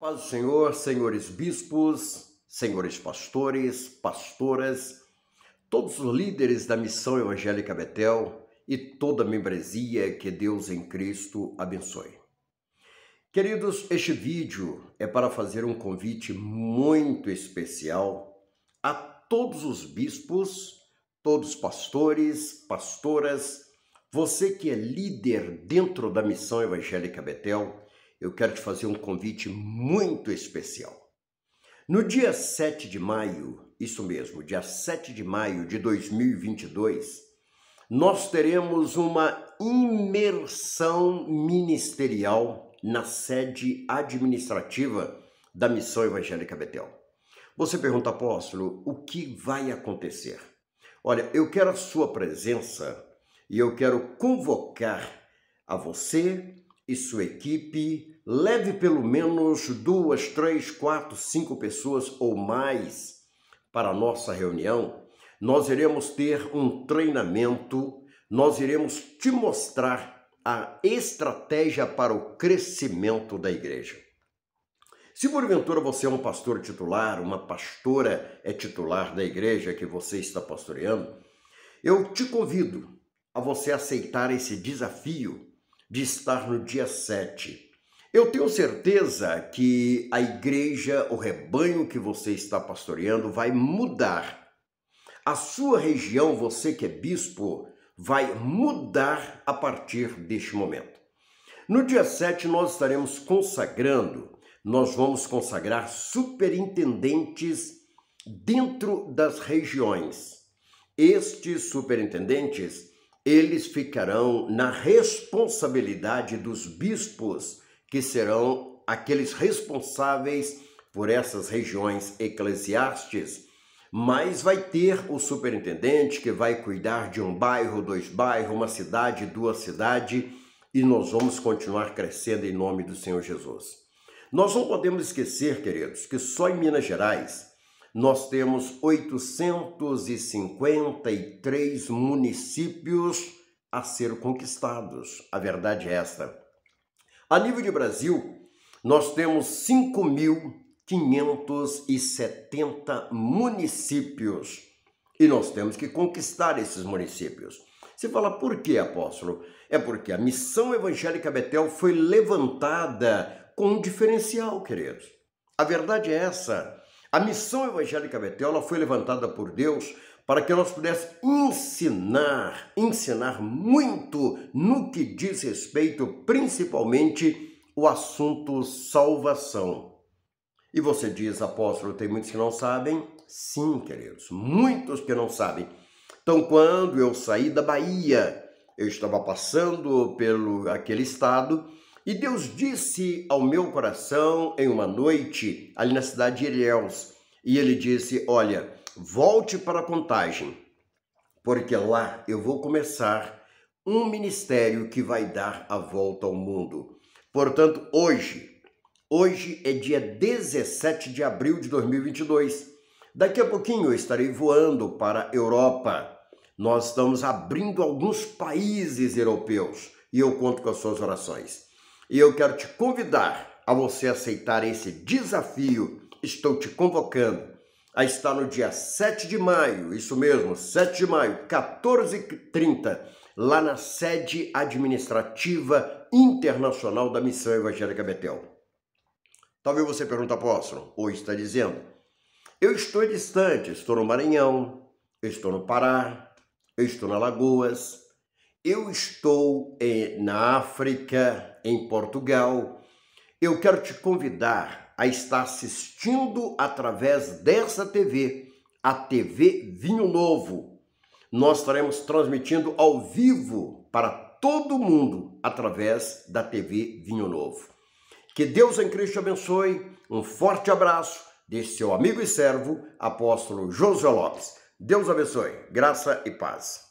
Paz do Senhor, senhores bispos, senhores pastores, pastoras, todos os líderes da missão evangélica Betel e toda a membresia que Deus em Cristo abençoe. Queridos, este vídeo é para fazer um convite muito especial a todos os bispos, todos os pastores, pastoras, você que é líder dentro da missão evangélica Betel eu quero te fazer um convite muito especial. No dia 7 de maio, isso mesmo, dia 7 de maio de 2022, nós teremos uma imersão ministerial na sede administrativa da Missão Evangélica Betel. Você pergunta, apóstolo, o que vai acontecer? Olha, eu quero a sua presença e eu quero convocar a você e sua equipe, leve pelo menos duas, três, quatro, cinco pessoas ou mais para a nossa reunião. Nós iremos ter um treinamento, nós iremos te mostrar a estratégia para o crescimento da igreja. Se porventura você é um pastor titular, uma pastora é titular da igreja que você está pastoreando, eu te convido a você aceitar esse desafio de estar no dia 7. Eu tenho certeza que a igreja, o rebanho que você está pastoreando, vai mudar. A sua região, você que é bispo, vai mudar a partir deste momento. No dia 7, nós estaremos consagrando, nós vamos consagrar superintendentes dentro das regiões. Estes superintendentes eles ficarão na responsabilidade dos bispos, que serão aqueles responsáveis por essas regiões eclesiásticas. Mas vai ter o superintendente que vai cuidar de um bairro, dois bairros, uma cidade, duas cidades, e nós vamos continuar crescendo em nome do Senhor Jesus. Nós não podemos esquecer, queridos, que só em Minas Gerais nós temos 853 municípios a ser conquistados. A verdade é esta. A nível de Brasil, nós temos 5.570 municípios e nós temos que conquistar esses municípios. Você fala, por que, apóstolo? É porque a missão evangélica Betel foi levantada com um diferencial, queridos. A verdade é essa. A missão evangélica Betel ela foi levantada por Deus para que nós pudéssemos ensinar, ensinar muito no que diz respeito principalmente o assunto salvação. E você diz, apóstolo, tem muitos que não sabem? Sim, queridos, muitos que não sabem. Então, quando eu saí da Bahia, eu estava passando pelo aquele estado e Deus disse ao meu coração em uma noite, ali na cidade de Ilhéus, e ele disse: Olha, volte para a contagem, porque lá eu vou começar um ministério que vai dar a volta ao mundo. Portanto, hoje, hoje é dia 17 de abril de 2022. Daqui a pouquinho eu estarei voando para a Europa. Nós estamos abrindo alguns países europeus e eu conto com as suas orações. E eu quero te convidar a você aceitar esse desafio. Estou te convocando a estar no dia 7 de maio, isso mesmo, 7 de maio, 14h30, lá na sede administrativa internacional da Missão Evangélica Betel. Talvez você pergunte, apóstolo, ou está dizendo, eu estou distante, estou no Maranhão, estou no Pará, estou na Lagoas, eu estou eh, na África, em Portugal. Eu quero te convidar a estar assistindo através dessa TV, a TV Vinho Novo. Nós estaremos transmitindo ao vivo para todo mundo através da TV Vinho Novo. Que Deus em Cristo abençoe. Um forte abraço de seu amigo e servo, apóstolo José Lopes. Deus abençoe. Graça e paz.